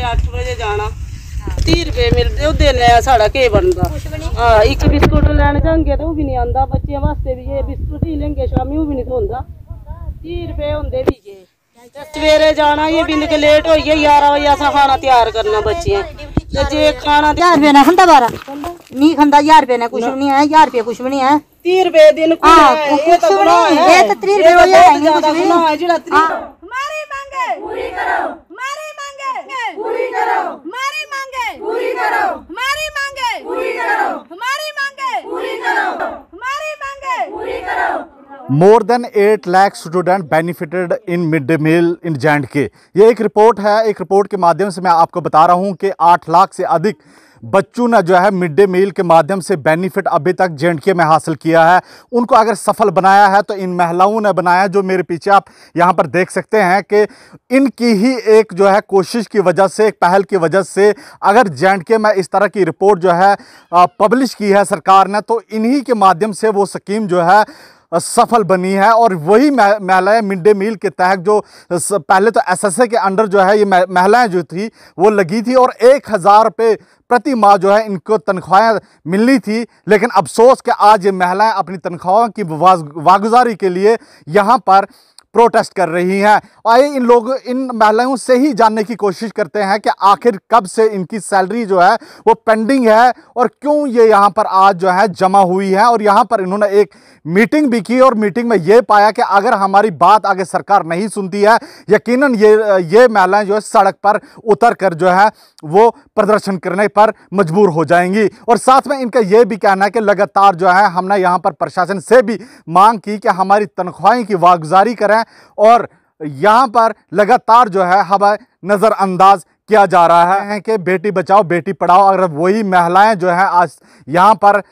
सवेरे तीह रपे मिलदे बिस्कुट लैने जांगे ते ओह् बी निं वास्ते बी लेंगे शामी ओह् बी निं थ्होंदा तीह सवेरे जाना बिंद के लेट होई त्यार करना बच्चें ते जे खाना ज्हार रपे नी खंदा ज्हार कुछ बी निं तीह रपे कुछ तो एह् ते त्रीह् more than eight lakh student benefited in mid day meal in J and K ये एक रिपोर्ट है एक रिपोर्ट के माध्यम से मैं आपको बता रहा हूँ कि आठ लाख से अधिक बच्चों ने जो है मिड डे मील के माध्यम से बेनिफिट अभी तक जे एंड के में हासिल किया है उनको अगर सफल बनाया है तो इन महिलाओं ने बनाया जो मेरे पीछे आप यहाँ पर देख सकते हैं कि इनकी ही एक जो है कोशिश की वजह से एक पहल की वजह से अगर जे एंड के में इस तरह की रिपोर्ट जो है पब्लिश की है सरकार ने तो इन्हीं के माध्यम से वो स्कीम जो है सफल बनी है और वही महिलाएं मिड डे मील के तहत जो पहले तो एसएसए के अंडर जो है ये महिलाएं जो थी वो लगी थी और एक हज़ार रुपये प्रति माह जो है इनको तनख्वाहें मिलनी थी लेकिन अफसोस के आज ये महिलाएं अपनी तनख्वाहों की वागुजारी के लिए यहाँ पर प्रोटेस्ट कर रही हैं आइए इन लोग इन महिलाओं से ही जानने की कोशिश करते हैं कि आखिर कब से इनकी सैलरी जो है वो पेंडिंग है और क्यों ये यहाँ पर आज जो है जमा हुई है और यहाँ पर इन्होंने एक मीटिंग भी की और मीटिंग में ये पाया कि अगर हमारी बात आगे सरकार नहीं सुनती है यकीनन ये ये महिलाएं जो है सड़क पर उतर कर जो है वो प्रदर्शन करने पर मजबूर हो जाएंगी और साथ में इनका ये भी कहना है कि लगातार जो है हमने यहाँ पर प्रशासन से भी मांग की कि हमारी तनख्वाही की वागुजारी करें और यहाँ पर लगातार जो है हमें नज़रअंदाज किया जा रहा है कि बेटी बचाओ बेटी पढ़ाओ अगर वही महिलाएं जो हैं आज यहाँ पर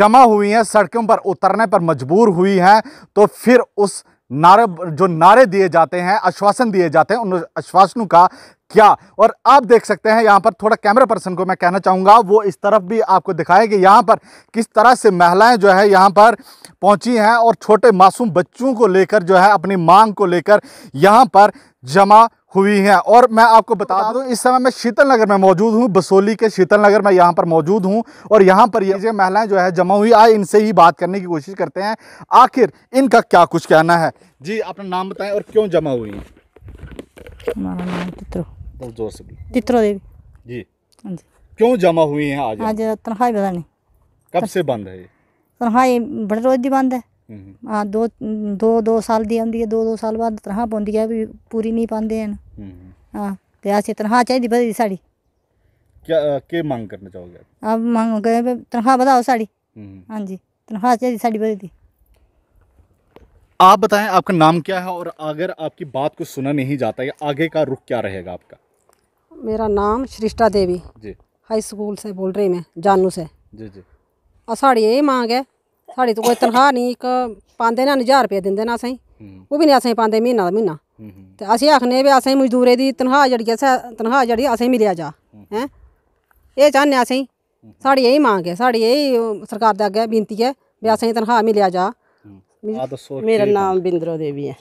जमा हुई हैं सड़कों पर उतरने पर मजबूर हुई हैं तो फिर उस नारे जो नारे दिए जाते हैं आश्वासन दिए जाते हैं उन आश्वासनों का क्या और आप देख सकते हैं यहाँ पर थोड़ा कैमरा पर्सन को मैं कहना चाहूँगा वो इस तरफ भी आपको दिखाए कि यहाँ पर किस तरह से महिलाएं जो है यहाँ पर पहुँची हैं और छोटे मासूम बच्चों को लेकर जो है अपनी मांग को लेकर यहाँ पर जमा हुई हैं और मैं आपको बता दूं इस समय मैं शीतल नगर में मौजूद हूं बसोली के शीतल नगर में यहाँ पर मौजूद हूं और यहाँ पर ये महिलाएं जो है जमा हुई आए इनसे ही बात करने की कोशिश करते हैं आखिर इनका क्या कुछ कहना है जी अपना नाम बताएं और क्यों जमा हुई हैं हमारा नाम तित्रो तित्रो देवी हाँ जी क्यों जमा हुई हैं आज आज तनख्वाही नहीं कब से बंद है तनख्वाही बड़े रोज ही बंद है हम्म। हां दो दो दो साल दी औंदी है दो दो साल बाद तनखाह् पौंदी है भी पूरी नहीं पांदे हैं हम्म। हां ते चाहिदी क्या मांग करना चाहोगे आप मांग साड़ी हम्म। हाँ जी तनख्वाह चाहिए साड़ी आप बताएं आपका नाम क्या है और अगर आपकी बात को सुना नहीं जाता है आगे का रुख क्या रहेगा आपका मेरा नाम श्रिष्टा देवी जी हाई स्कूल से बोल रही मैं जानू से जी जी और साड़ी यही मांग है ਸਾਡੀ ਤਾਂ ਕੋਈ ਤਨਖਾਹ ਨਹੀਂ ਇੱਕ ਪਾਉਂਦੇ ਨੇ 1000 ਰੁਪਏ ਦਿੰਦੇ ਨੇ ਅਸੀਂ ਉਹ ਵੀ ਨਹੀਂ ਅਸੀਂ ਪਾਉਂਦੇ ਮਹੀਨਾ ਦਾ ਮਹੀਨਾ ਤੇ ਅਸੀਂ ਆਖਨੇ ਵੀ ਅਸੀਂ ਮਜ਼ਦੂਰੇ ਦੀ ਤਨਖਾਹ ਜਿਹੜੀ ਐ ਤਨਖਾਹ ਜਿਹੜੀ ਅਸੀਂ ਮਿਲਿਆ ਜਾ ਹੈ ਇਹ ਚਾਹਨੇ ਅਸੀਂ ਸਾਡੀ ਇਹ ਮੰਗ ਹੈ ਸਾਡੀ ਇਹੀ ਸਰਕਾਰ ਦੇ ਅੱਗੇ ਬੇਨਤੀ ਹੈ ਵੀ ਅਸੀਂ ਤਨਖਾਹ ਮਿਲਿਆ ਜਾ ਮੇਰਾ ਨਾਮ ਬਿੰਦਰੋ ਦੇਵੀ ਹੈ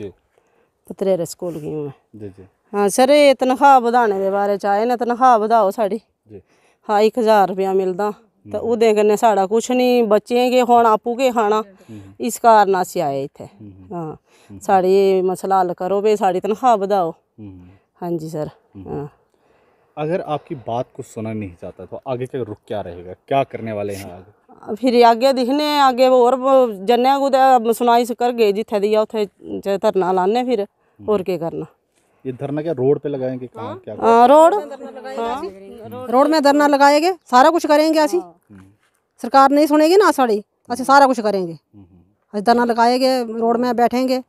ਪਤਰੇ ਰੇ ਸਕੂਲ ਗਈ ਹਾਂ ਜੀ ਜੀ ਹਾਂ ਸਰ ਇਹ ਤਨਖਾਹ ਵਧਾਣੇ ਦੇ ਬਾਰੇ ਚਾਹੇ ਨਾ ਤਨਖਾਹ ਵਧਾਓ ਸਾਡੀ ਜੀ ਹਾਂ 1000 ਰੁਪਏ ਮਿਲਦਾ तो ओह्दे कन्नै साढ़ा कुछ निं बच्चें केह् खाना आपूं केह् खाना इस कारण अस आए इत्थै हां साढ़े मसला हल करो भाई साढ़ी तनख्वाह बधाओ हाँ जी सर हां अगर आपकी बात को सुना नहीं जाता तो आगे क्या रुक क्या रहेगा क्या करने वाले हैं आगे फिर आगे दिक्खने अग्गें और जन्ने कुदै सुनाई करगे जित्थै देइया उत्थै धरना लाने फिर और केह् करना ये धरना क्या रोड पे लगाएंगे कहाँ हाँ। क्या हाँ, रोड रोड में धरना लगाएंगे सारा कुछ करेंगे ऐसी सरकार नहीं सुनेगी ना साड़ी अच्छा सारा कुछ करेंगे आज धरना लगाएंगे रोड में बैठेंगे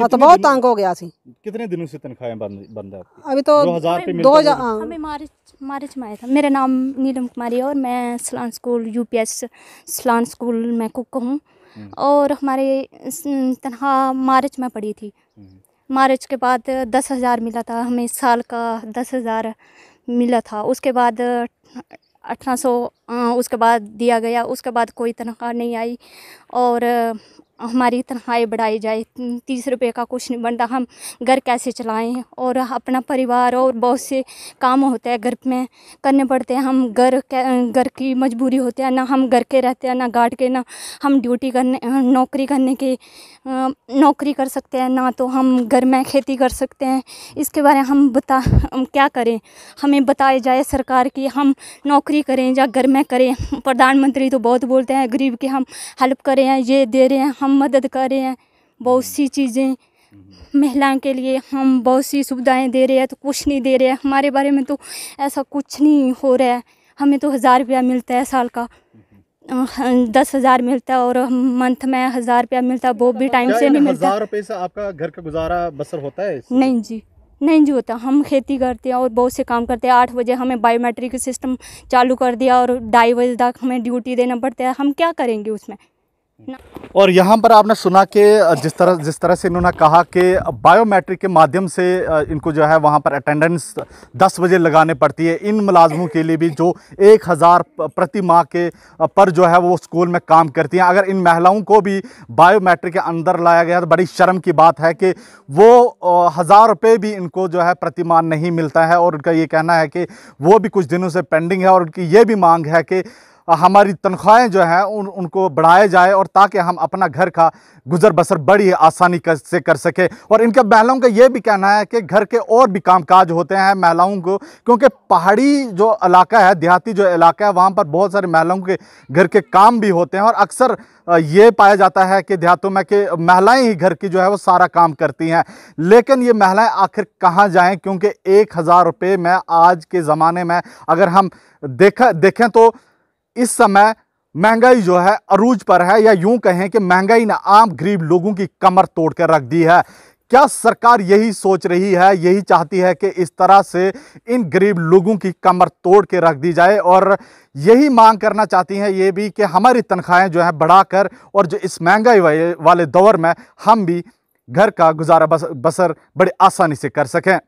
हाँ तो बहुत तंग हो गया सी कितने दिनों से तनख्वाहें बंद बंद है अभी तो दो हजार पे दो हजार हमें मार्च मार्च में आया था मेरा नाम नीलम कुमारी और मैं Salan school UPS Salan school में कुक हूँ हम्म। और हमारे तनख्वाह मार्च में पड़ी थी हम्म। मार्च के बाद दस हज़ार मिला था हमें साल का दस हज़ार मिला था उसके बाद अठारह सौ उसके बाद दिया गया उसके बाद कोई तनख्वाह नहीं आई और हमारी तनख्वाही बढ़ाई जाए तीस रुपये का कुछ नहीं बनता हम घर कैसे चलाएं और अपना परिवार और बहुत से काम होते हैं घर में करने पड़ते हैं हम घर घर की मजबूरी होते हैं ना हम घर के रहते हैं ना गार्ड के ना हम ड्यूटी करने नौकरी करने के नौकरी कर सकते हैं ना तो हम घर में खेती कर सकते हैं इसके बारे में हम बता हम क्या करें हमें बताया जाए सरकार की हम नौकरी करें या घर में करें प्रधानमंत्री तो बहुत बोलते हैं गरीब की हम हेल्प करें ये दे रहे हैं हम मदद कर रहे हैं बहुत सी चीज़ें महिलाओं के लिए हम बहुत सी सुविधाएं दे रहे हैं तो कुछ नहीं दे रहे हैं हमारे बारे में तो ऐसा कुछ नहीं हो रहा है हमें तो हज़ार रुपया मिलता है साल का दस हज़ार मिलता है और मंथ में हज़ार रुपया मिलता है वो भी टाइम से नहीं मिलता हज़ार रुपये से आपका घर का गुजारा बसर होता है नहीं जी नहीं जी होता हम खेती करते हैं और बहुत से काम करते हैं आठ बजे हमें बायोमेट्रिक सिस्टम चालू कर दिया और ढाई बजे तक हमें ड्यूटी देना पड़ता है हम क्या करेंगे उसमें और यहाँ पर आपने सुना कि जिस तरह जिस तरह से इन्होंने कहा कि बायोमेट्रिक के माध्यम से इनको जो है वहाँ पर अटेंडेंस 10 बजे लगाने पड़ती है इन मुलाजमों के लिए भी जो 1000 प्रति माह के पर जो है वो स्कूल में काम करती हैं अगर इन महिलाओं को भी बायोमेट्रिक के अंदर लाया गया तो बड़ी शर्म की बात है कि वो हज़ार रुपये भी इनको जो है प्रति माह नहीं मिलता है और उनका ये कहना है कि वो भी कुछ दिनों से पेंडिंग है और उनकी ये भी मांग है कि हमारी तनख्वाहें जो हैं उन उनको बढ़ाया जाए और ताकि हम अपना घर का गुजर बसर बड़ी आसानी कर, से कर सके और इनके महिलाओं का ये भी कहना है कि घर के और भी काम काज होते हैं महिलाओं को क्योंकि पहाड़ी जो इलाका है देहाती जो इलाका है वहाँ पर बहुत सारे महिलाओं के घर के काम भी होते हैं और अक्सर ये पाया जाता है कि देहातों में कि महिलाएँ ही घर की जो है वो सारा काम करती हैं लेकिन ये महिलाएँ आखिर कहाँ जाएँ क्योंकि एक हज़ार रुपये में आज के ज़माने में अगर हम देखा देखें तो इस समय महंगाई जो है अरूज पर है या यूं कहें कि महंगाई ने आम गरीब लोगों की कमर तोड़ कर रख दी है क्या सरकार यही सोच रही है यही चाहती है कि इस तरह से इन गरीब लोगों की कमर तोड़ के रख दी जाए और यही मांग करना चाहती हैं ये भी कि हमारी तनख्वाहें जो हैं बढ़ाकर और जो इस महंगाई वाले दौर में हम भी घर का गुजारा बसर बड़े आसानी से कर सकें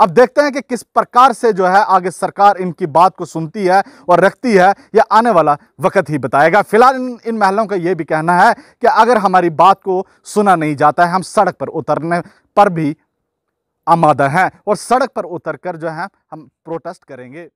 अब देखते हैं कि किस प्रकार से जो है आगे सरकार इनकी बात को सुनती है और रखती है या आने वाला वक्त ही बताएगा फिलहाल इन इन महलों का यह भी कहना है कि अगर हमारी बात को सुना नहीं जाता है हम सड़क पर उतरने पर भी आमादा हैं और सड़क पर उतरकर जो है हम प्रोटेस्ट करेंगे